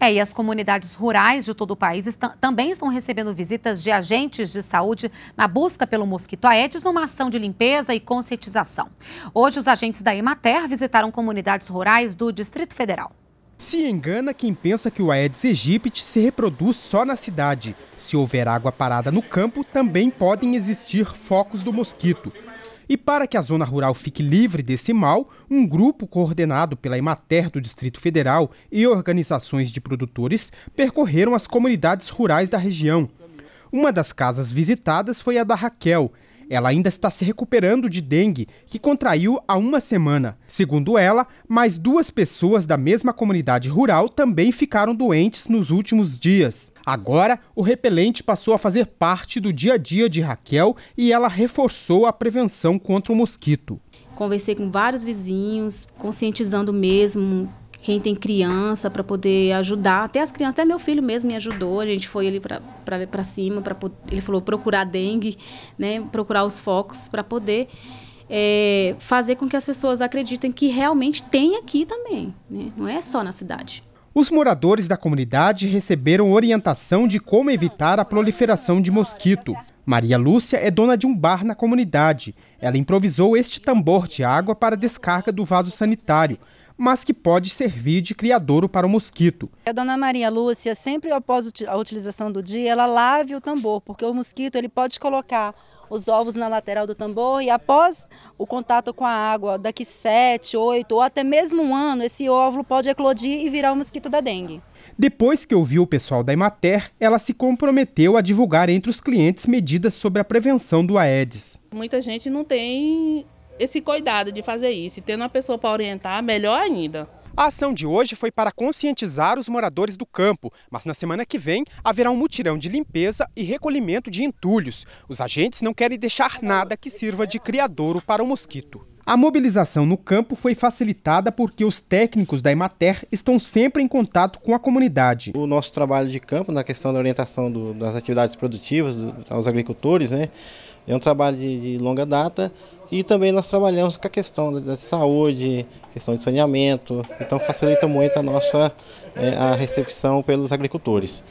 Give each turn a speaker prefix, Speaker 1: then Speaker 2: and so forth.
Speaker 1: É, e as comunidades rurais de todo o país também estão recebendo visitas de agentes de saúde na busca pelo mosquito Aedes numa ação de limpeza e conscientização. Hoje, os agentes da Emater visitaram comunidades rurais do Distrito Federal.
Speaker 2: Se engana quem pensa que o Aedes aegypti se reproduz só na cidade. Se houver água parada no campo, também podem existir focos do mosquito. E para que a zona rural fique livre desse mal, um grupo coordenado pela Emater do Distrito Federal e organizações de produtores percorreram as comunidades rurais da região. Uma das casas visitadas foi a da Raquel, ela ainda está se recuperando de dengue, que contraiu há uma semana. Segundo ela, mais duas pessoas da mesma comunidade rural também ficaram doentes nos últimos dias. Agora, o repelente passou a fazer parte do dia a dia de Raquel e ela reforçou a prevenção contra o mosquito. Conversei
Speaker 1: com vários vizinhos, conscientizando mesmo quem tem criança para poder ajudar. Até as crianças, até meu filho mesmo me ajudou. A gente foi ali para cima, pra, ele falou procurar dengue, né? procurar os focos para poder é, fazer com que as pessoas acreditem que realmente tem aqui também, né? não é só na cidade.
Speaker 2: Os moradores da comunidade receberam orientação de como evitar a proliferação de mosquito. Maria Lúcia é dona de um bar na comunidade. Ela improvisou este tambor de água para descarga do vaso sanitário, mas que pode servir de criadouro para o mosquito.
Speaker 3: A dona Maria Lúcia, sempre após a utilização do dia, ela lave o tambor, porque o mosquito ele pode colocar os ovos na lateral do tambor e após o contato com a água, daqui 7, 8 ou até mesmo um ano, esse óvulo pode eclodir e virar o mosquito da dengue.
Speaker 2: Depois que ouviu o pessoal da Imater, ela se comprometeu a divulgar entre os clientes medidas sobre a prevenção do Aedes.
Speaker 1: Muita gente não tem esse cuidado de fazer isso e tendo uma pessoa para orientar, melhor ainda.
Speaker 2: A ação de hoje foi para conscientizar os moradores do campo, mas na semana que vem haverá um mutirão de limpeza e recolhimento de entulhos. Os agentes não querem deixar nada que sirva de criadouro para o mosquito. A mobilização no campo foi facilitada porque os técnicos da Emater estão sempre em contato com a comunidade. O nosso trabalho de campo, na questão da orientação do, das atividades produtivas do, aos agricultores, né, é um trabalho de, de longa data e também nós trabalhamos com a questão da saúde, questão de saneamento, então facilita muito a nossa é, a recepção pelos agricultores.